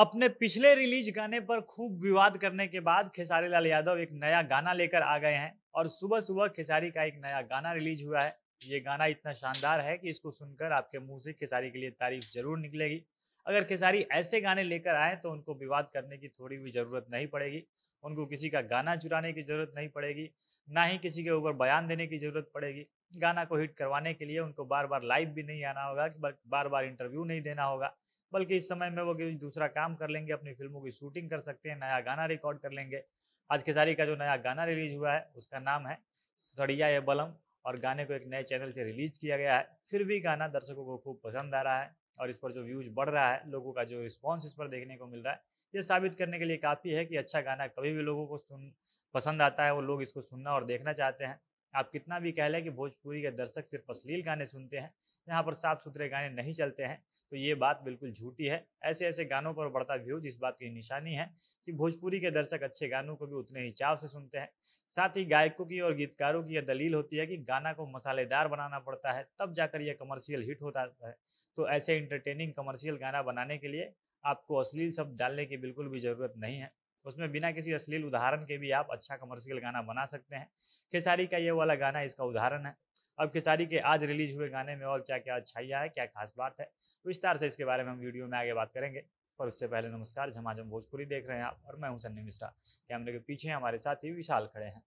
अपने पिछले रिलीज गाने पर खूब विवाद करने के बाद खेसारी लाल यादव एक नया गाना लेकर आ गए हैं और सुबह सुबह खेसारी का एक नया गाना रिलीज हुआ है ये गाना इतना शानदार है कि इसको सुनकर आपके मुंह से खेसारी के लिए तारीफ जरूर निकलेगी अगर खेसारी ऐसे गाने लेकर आए तो उनको विवाद करने की थोड़ी भी जरूरत नहीं पड़ेगी उनको किसी का गाना चुराने की जरूरत नहीं पड़ेगी ना ही किसी के ऊपर बयान देने की जरूरत पड़ेगी गाना को हिट करवाने के लिए उनको बार बार लाइव भी नहीं आना होगा बार बार इंटरव्यू नहीं देना होगा बल्कि इस समय में वो दूसरा काम कर लेंगे अपनी फिल्मों की शूटिंग कर सकते हैं नया गाना रिकॉर्ड कर लेंगे आज खेसारी का जो नया गाना रिलीज हुआ है उसका नाम है सड़िया ए बलम और गाने को एक नए चैनल से रिलीज किया गया है फिर भी गाना दर्शकों को खूब पसंद आ रहा है और इस पर जो व्यूज बढ़ रहा है लोगों का जो रिस्पॉन्स इस पर देखने को मिल रहा है ये साबित करने के लिए काफ़ी है कि अच्छा गाना कभी भी लोगों को सुन पसंद आता है वो लोग इसको सुनना और देखना चाहते हैं आप कितना भी कह लें कि भोजपुरी के दर्शक सिर्फ अश्लील गाने सुनते हैं यहाँ पर साफ सुथरे गाने नहीं चलते हैं तो ये बात बिल्कुल झूठी है ऐसे ऐसे गानों पर बढ़ता व्यूज इस बात की निशानी है कि भोजपुरी के दर्शक अच्छे गानों को भी उतने ही चाव से सुनते हैं साथ ही गायकों की और गीतकारों की यह दलील होती है कि गाना को मसालेदार बनाना पड़ता है तब जाकर यह कमर्शियल हिट होता है तो ऐसे इंटरटेनिंग कमर्शियल गाना बनाने के लिए आपको अश्लील शब्द डालने की बिल्कुल भी ज़रूरत नहीं है उसमें बिना किसी अश्लील उदाहरण के भी आप अच्छा कमर्शियल गाना बना सकते हैं खेसारी का ये वाला गाना इसका उदाहरण है अब खेसारी के आज रिलीज हुए गाने में और क्या क्या अच्छाइयाँ है क्या खास बात है विस्तार तो से इसके बारे में हम वीडियो में आगे बात करेंगे पर उससे पहले नमस्कार झमाझम भोजपुरी देख रहे हैं आप और मैं हूं सन्नी मिश्रा कैमरे के पीछे हमारे साथ ही विशाल खड़े हैं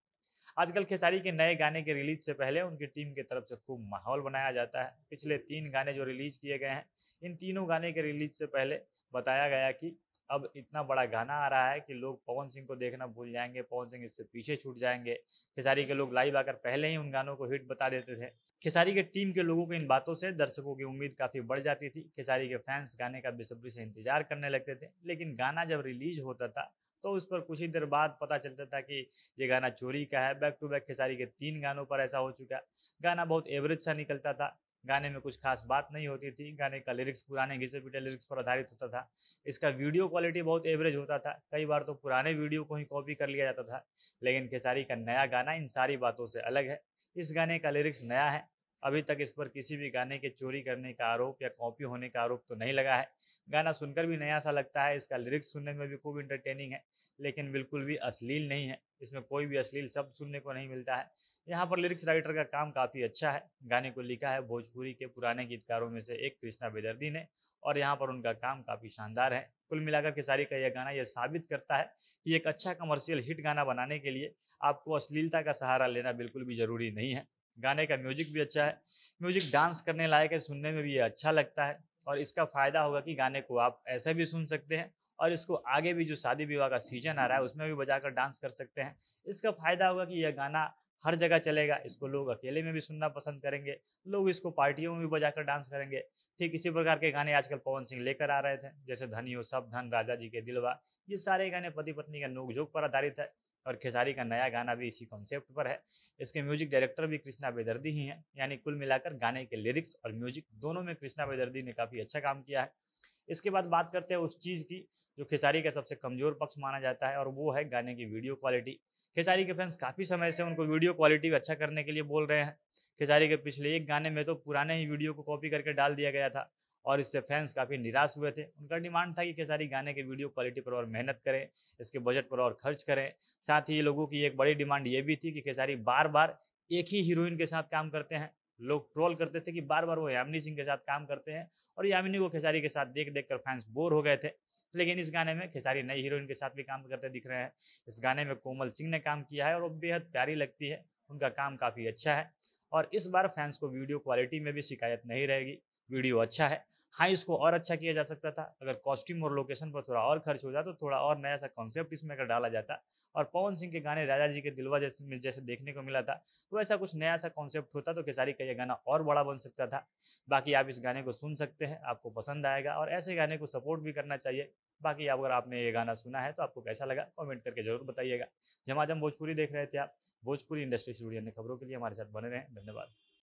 आजकल खेसारी के नए गाने के रिलीज से पहले उनकी टीम की तरफ से खूब माहौल बनाया जाता है पिछले तीन गाने जो रिलीज किए गए हैं इन तीनों गाने के रिलीज से पहले बताया गया कि अब इतना बड़ा गाना आ रहा है कि लोग पवन सिंह को देखना भूल जाएंगे पवन सिंह इससे पीछे छूट जाएंगे खेसारी के लोग लाइव आकर पहले ही उन गानों को हिट बता देते थे खेसारी के टीम के लोगों के इन बातों से दर्शकों की उम्मीद काफ़ी बढ़ जाती थी खेसारी के फैंस गाने का बेसब्री से इंतजार करने लगते थे लेकिन गाना जब रिलीज होता था तो उस पर कुछ ही देर बाद पता चलता था कि ये गाना चोरी का है बैक टू बैक खेसारी के तीन गानों पर ऐसा हो चुका गाना बहुत एवरेज सा निकलता था गाने में कुछ खास बात नहीं होती थी गाने का लिरिक्स पुराने घिसे पीटे लिरिक्स पर आधारित होता था इसका वीडियो क्वालिटी बहुत एवरेज होता था कई बार तो पुराने वीडियो को ही कॉपी कर लिया जाता था लेकिन खेसारी का नया गाना इन सारी बातों से अलग है इस गाने का लिरिक्स नया है अभी तक इस पर किसी भी गाने के चोरी करने का आरोप या कॉपी होने का आरोप तो नहीं लगा है गाना सुनकर भी नया सा लगता है इसका लिरिक्स सुनने में भी खूब इंटरटेनिंग है लेकिन बिल्कुल भी अश्लील नहीं है इसमें कोई भी अश्लील शब्द सुनने को नहीं मिलता है यहाँ पर लिरिक्स राइटर का काम काफ़ी अच्छा है गाने को लिखा है भोजपुरी के पुराने गीतकारों में से एक कृष्णा बेदर्दी ने और यहाँ पर उनका काम काफ़ी शानदार है कुल मिलाकर खेसारी का यह गाना यह साबित करता है कि एक अच्छा कमर्शियल हिट गाना बनाने के लिए आपको अश्लीलता का सहारा लेना बिल्कुल भी ज़रूरी नहीं है गाने का म्यूजिक भी अच्छा है म्यूजिक डांस करने लायक है सुनने में भी अच्छा लगता है और इसका फ़ायदा होगा कि गाने को आप ऐसे भी सुन सकते हैं और इसको आगे भी जो शादी विवाह का सीजन आ रहा है उसमें भी बजाकर डांस कर सकते हैं इसका फ़ायदा होगा कि यह गाना हर जगह चलेगा इसको लोग अकेले में भी सुनना पसंद करेंगे लोग इसको पार्टियों में भी बजाकर डांस करेंगे ठीक इसी प्रकार के गाने आजकल पवन सिंह लेकर आ रहे थे जैसे धनी हो सब धन राजा जी के दिलवा ये सारे गाने पति पत्नी का नोकझोंक पर आधारित है और खेसारी का नया गाना भी इसी कॉन्सेप्ट पर है इसके म्यूजिक डायरेक्टर भी कृष्णा बेदर्दी ही हैं यानी कुल मिलाकर गाने के लिरिक्स और म्यूजिक दोनों में कृष्णा बेदर्दी ने काफ़ी अच्छा काम किया है इसके बाद बात करते हैं उस चीज़ की जो खेसारी का सबसे कमज़ोर पक्ष माना जाता है और वो है गाने की वीडियो क्वालिटी खेसारी के फैंस काफ़ी समय से उनको वीडियो क्वालिटी अच्छा करने के लिए बोल रहे हैं खेसारी के पिछले एक गाने में तो पुराने ही वीडियो को कॉपी करके डाल दिया गया था और इससे फैंस काफ़ी निराश हुए थे उनका डिमांड था कि खेसारी गाने के वीडियो क्वालिटी पर और मेहनत करें इसके बजट पर और खर्च करें साथ ही लोगों की एक बड़ी डिमांड ये भी थी कि खेसारी बार बार एक ही हीरोइन के साथ काम करते हैं लोग ट्रोल करते थे कि बार बार वो यामिनी सिंह के साथ काम करते हैं और यामिनी को खेसारी के साथ देख देख कर फैंस बोर हो गए थे लेकिन इस गाने में खेसारी नई हीरोइन के साथ भी काम करते दिख रहे हैं इस गाने में कोमल सिंह ने काम किया है और वो बेहद प्यारी लगती है उनका काम काफ़ी अच्छा है और इस बार फैंस को वीडियो क्वालिटी में भी शिकायत नहीं रहेगी वीडियो अच्छा है हाँ इसको और अच्छा किया जा सकता था अगर कॉस्ट्यूम और लोकेशन पर थोड़ा और खर्च हो जाता तो थोड़ा और नया सा कॉन्सेप्ट इसमें अगर डाला जाता और पवन सिंह के गाने राजा जी के दिलवा जैसे जैसे देखने को मिला था तो ऐसा कुछ नया सा कॉन्सेप्ट होता तो खेसारी का यह गाना और बड़ा बन सकता था बाकी आप इस गाने को सुन सकते हैं आपको पसंद आएगा और ऐसे गाने को सपोर्ट भी करना चाहिए बाकी अगर आपने ये गाना सुना है तो आपको कैसा लगा कॉमेंट करके जरूर बताइएगा जमाजम भोजपुरी देख रहे थे आप भोजपुरी इंडस्ट्री स्टूडियो ने खबरों के लिए हमारे साथ बने रहें धन्यवाद